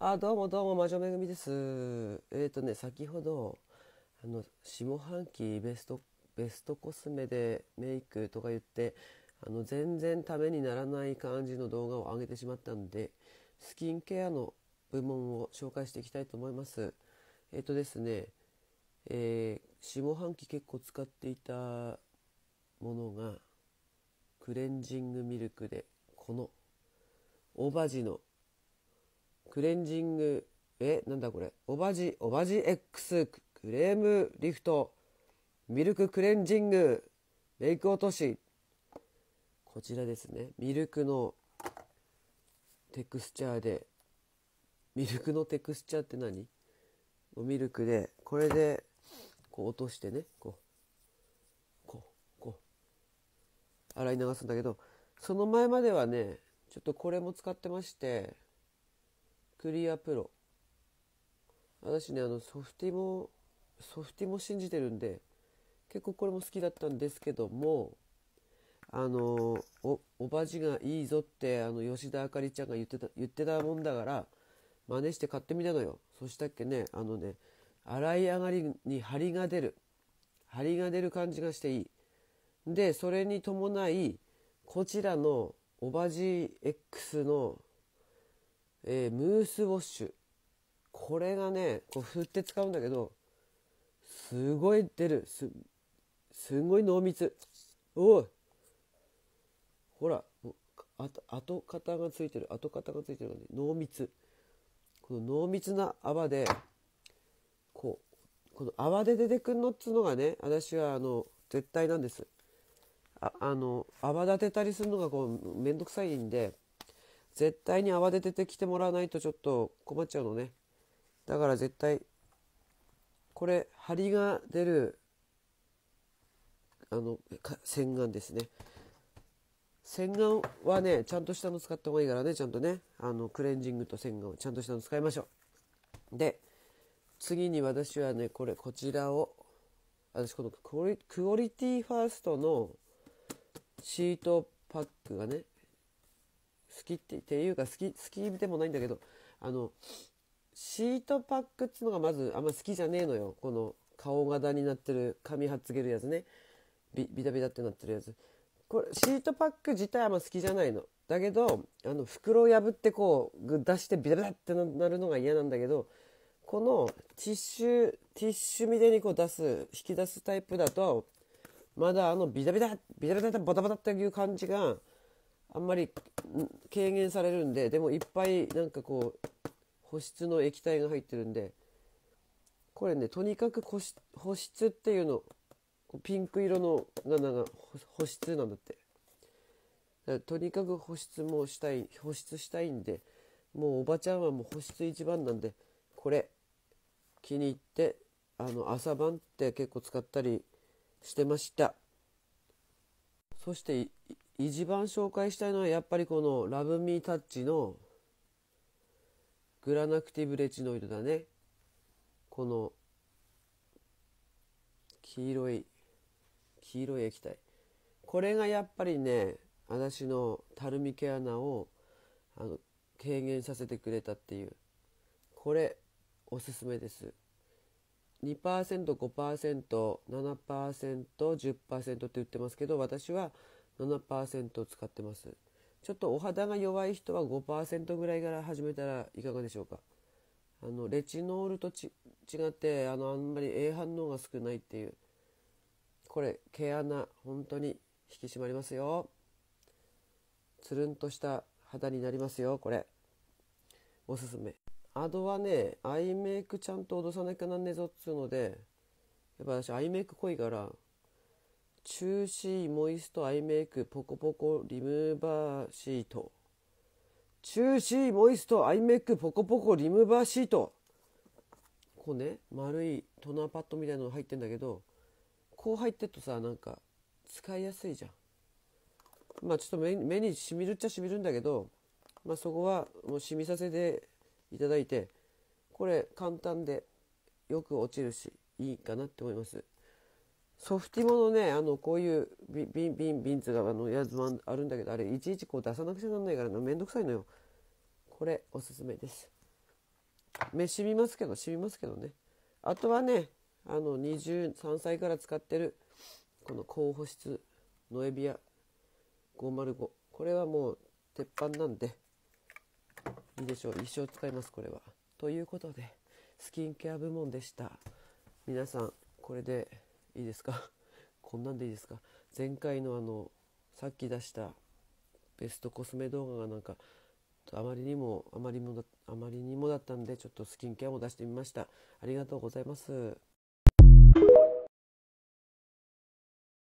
あどうもどうも魔女めぐみですえっ、ー、とね先ほどあの下半期ベストベストコスメでメイクとか言ってあの全然ためにならない感じの動画を上げてしまったんでスキンケアの部門を紹介していきたいと思いますえっ、ー、とですね、えー、下半期結構使っていたものがクレンジングミルクでこのオバジのクレンジング、え、なんだこれ、おばじ、おばじ X、クレームリフト、ミルククレンジング、メイク落とし、こちらですね、ミルクのテクスチャーで、ミルクのテクスチャーって何のミルクで、これで、こう落としてね、こう、こう、こう、洗い流すんだけど、その前まではね、ちょっとこれも使ってまして、クリアプロ私ねあのソフティもソフティも信じてるんで結構これも好きだったんですけどもあのおおばじがいいぞってあの吉田あかりちゃんが言ってた言ってたもんだから真似して買ってみたのよそしたっけねあのね洗い上がりに張りが出る張りが出る感じがしていいでそれに伴いこちらのおばじ X のえー、ムースウォッシュこれがねこう振って使うんだけどすごい出るすすんごい濃密おいほら後方がついてる後方がついてるので、濃密この濃密な泡でこうこの泡で出てくんのっつうのがね私はあの絶対なんですああの泡立てたりするのがこう面倒くさいんで絶対に慌てててきてもらわないとちょっと困っちゃうのねだから絶対これ張りが出るあの洗顔ですね洗顔はねちゃんとしたの使った方がいいからねちゃんとねあのクレンジングと洗顔をちゃんとしたの使いましょうで次に私はねこれこちらを私このクオリティファーストのシートパックがね好きってっていうか好き好きでもないんだけどあのシートパックっつうのがまずあんま好きじゃねえのよこの顔型になってる髪はっつけるやつねビビタビタってなってるやつこれシートパック自体はあんま好きじゃないのだけどあの袋を破ってこう出してビタビタってなるのが嫌なんだけどこのティッシュティッシュみでにこう出す引き出すタイプだとまだあのビタビタビタビタっタバタっていう感じがあんまり軽減されるんででもいっぱいなんかこう保湿の液体が入ってるんでこれねとにかく保湿っていうのピンク色のがなんか保湿なんだってだとにかく保湿もしたい保湿したいんでもうおばちゃんはもう保湿一番なんでこれ気に入ってあの朝晩って結構使ったりしてましたそして一番紹介したいのはやっぱりこの「ラブ・ミー・タッチ」のグラナクティブ・レチノイドだねこの黄色い黄色い液体これがやっぱりね私のたるみ毛穴をあの軽減させてくれたっていうこれおすすめです 2%5%7%10% って言ってますけど私は7%使ってますちょっとお肌が弱い人は5%ぐらいから始めたらいかがでしょうかあのレチノールと違ってあのあんまり A 反応が少ないっていうこれ毛穴本当に引き締まりますよつるんとした肌になりますよこれおすすめアドはねアイメイクちゃんと脅さなきゃなんねえぞっつうのでやっぱ私アイメイク濃いからチューシーモイストアイメイクポコポコリムーバーシート中ュモイストアイメイクポコポコリムーバーシートこうね丸いトナーパッドみたいなの入ってんだけどこう入ってるとさなんか使いやすいじゃんまあちょっと目にしみるっちゃしみるんだけど、まあ、そこはもうしみさせていただいてこれ簡単でよく落ちるしいいかなって思います。ソフティモのねあのこういうビンビンビンツがあのやつもあるんだけどあれいちいちこう出さなくちゃなんないからなめんどくさいのよこれおすすめです目染みますけど染みますけどねあとはねあの23歳から使ってるこの高保湿ノエビア505これはもう鉄板なんでいいでしょう一生使いますこれはということでスキンケア部門でした皆さんこれでいいですか こんなんでいいですか前回のあのさっき出したベストコスメ動画がなんかあまりにもあまりもあまりにもだったんでちょっとスキンケアも出してみましたありがとうございます